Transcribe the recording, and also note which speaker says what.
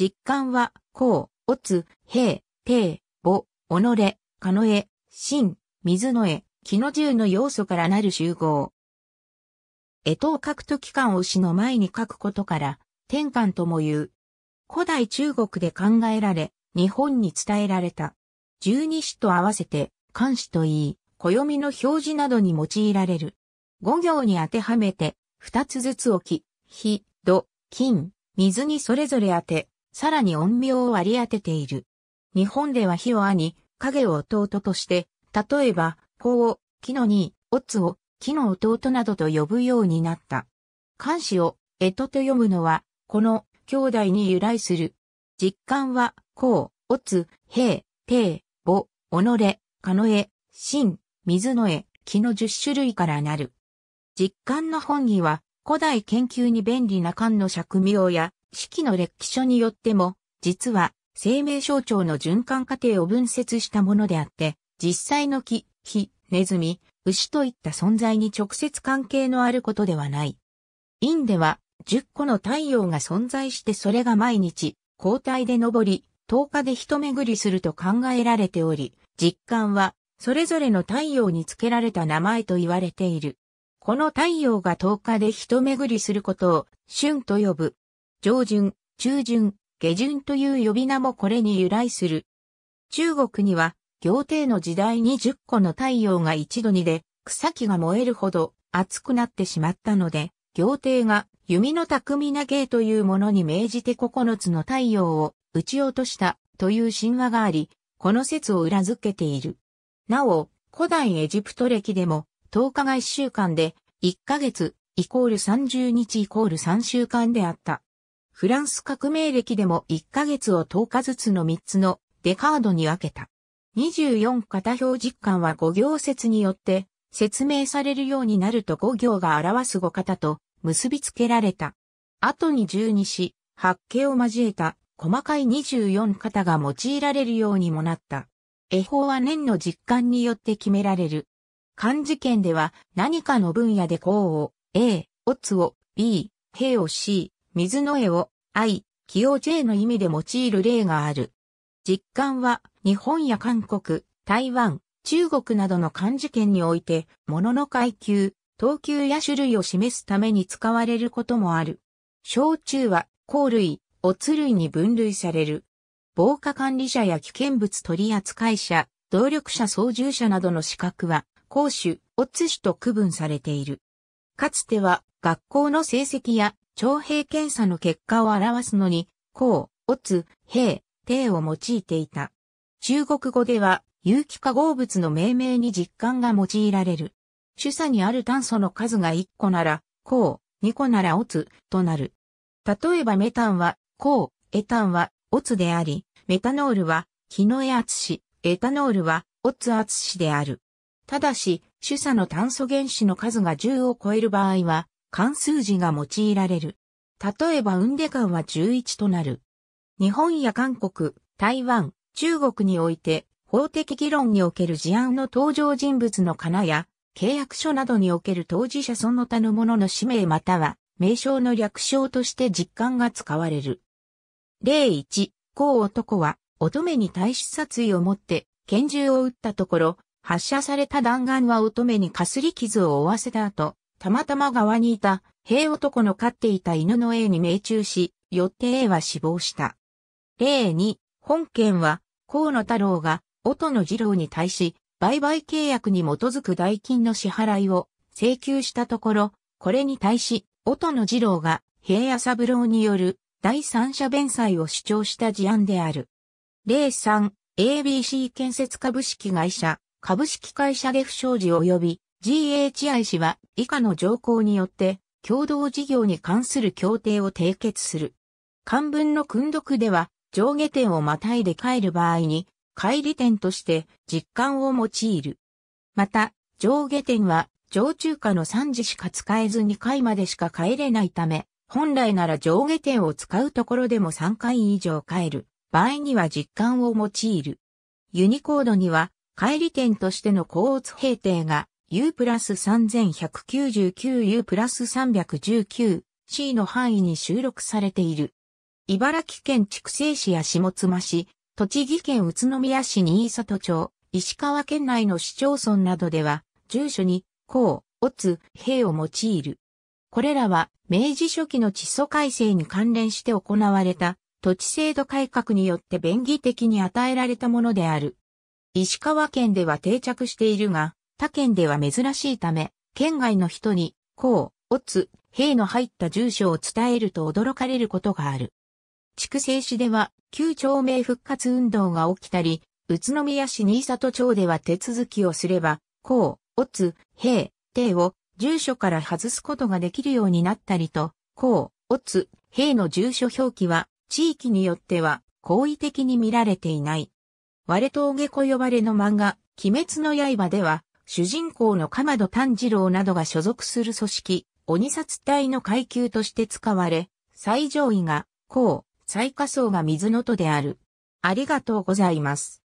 Speaker 1: 実感は、こう、おつ、平、てぼ、おのれ、かのえ、しん、水のえ、木の銃の要素からなる集合。えとを書くと期間をしの前に書くことから、天間とも言う。古代中国で考えられ、日本に伝えられた。十二子と合わせて、漢詩といい、暦の表示などに用いられる。五行に当てはめて、二つずつ置き、火、土、金、水にそれぞれ当て、さらに音名を割り当てている。日本では火を兄、影を弟として、例えば、法を、木の兄、オツを、木の弟などと呼ぶようになった。漢詩を、えとと読むのは、この、兄弟に由来する。実感は、こう、おつ、へい、てい、ぼ、おのれ、かのえ、しん、水のえ、木の十種類からなる。実感の本義は、古代研究に便利な漢の釈名や、四季の歴史書によっても、実は生命象徴の循環過程を分節したものであって、実際の木、火、ネズミ、牛といった存在に直接関係のあることではない。イでは十個の太陽が存在してそれが毎日交代で登り、10日で一巡りすると考えられており、実感はそれぞれの太陽に付けられた名前と言われている。この太陽が10日で一巡りすることを春と呼ぶ。上旬、中旬、下旬という呼び名もこれに由来する。中国には、行程の時代に10個の太陽が一度にで、草木が燃えるほど熱くなってしまったので、行程が弓の巧みな芸というものに命じて9つの太陽を撃ち落としたという神話があり、この説を裏付けている。なお、古代エジプト歴でも、10日が1週間で、1ヶ月、イコール30日イコール3週間であった。フランス革命歴でも1ヶ月を10日ずつの3つのデカードに分けた。24型表実感は5行説によって説明されるようになると5行が表す5型と結びつけられた。後に12し、発形を交えた細かい24型が用いられるようにもなった。絵法は年の実感によって決められる。漢字圏では何かの分野で項を A、オツを B、兵を C、水の絵を愛、気を J の意味で用いる例がある。実感は日本や韓国、台湾、中国などの漢字圏において、物の階級、等級や種類を示すために使われることもある。小中は、甲類、おつ類に分類される。防火管理者や危険物取扱者、動力者操縦者などの資格は、公種、おつ種と区分されている。かつては、学校の成績や徴兵検査の結果を表すのに、公、乙、兵、帝を用いていた。中国語では、有機化合物の命名に実感が用いられる。主査にある炭素の数が1個なら、公、2個なら乙となる。例えばメタンは、公、エタンは、乙であり、メタノールは、木の絵アツシ、エタノールは、オツアツシである。ただし、主査の炭素原子の数が10を超える場合は、関数字が用いられる。例えば運出間は11となる。日本や韓国、台湾、中国において、法的議論における事案の登場人物のかなや、契約書などにおける当事者その他の者の氏名または、名称の略称として実感が使われる。例1、こう男は、乙女に対し殺意を持って、拳銃を撃ったところ、発射された弾丸は乙女にかすり傷を負わせた後、たまたま側にいた、兵男の飼っていた犬の A に命中し、よって A は死亡した。例2、本件は、河野太郎が、音野二郎に対し、売買契約に基づく代金の支払いを請求したところ、これに対し、音野二郎が、平野三郎による第三者弁済を主張した事案である。例3、ABC 建設株式会社、株式会社で不祥事及び GHI 氏は以下の条項によって共同事業に関する協定を締結する。漢文の訓読では上下点をまたいで帰る場合に、帰り点として実感を用いる。また、上下点は上中下の3時しか使えず2回までしか帰れないため、本来なら上下点を使うところでも3回以上帰る。場合には実感を用いる。ユニコードには、帰り点としての交通平定が U プラス 3199U プラス 319C の範囲に収録されている。茨城県筑西市や下妻市、栃木県宇都宮市新里町、石川県内の市町村などでは、住所に、甲、乙、兵を用いる。これらは、明治初期の地租改正に関連して行われた、土地制度改革によって便宜的に与えられたものである。石川県では定着しているが、他県では珍しいため、県外の人に、こう、おつ、兵の入った住所を伝えると驚かれることがある。筑西市では、旧町名復活運動が起きたり、宇都宮市新里町では手続きをすれば、こう、おつ、兵、帝を住所から外すことができるようになったりと、こう、おつ、兵の住所表記は、地域によっては、好意的に見られていない。割れ峠小呼ばれの漫画、鬼滅の刃では、主人公の鎌戸炭治郎などが所属する組織、鬼殺隊の階級として使われ、最上位が、う。最下層が水の戸である。ありがとうございます。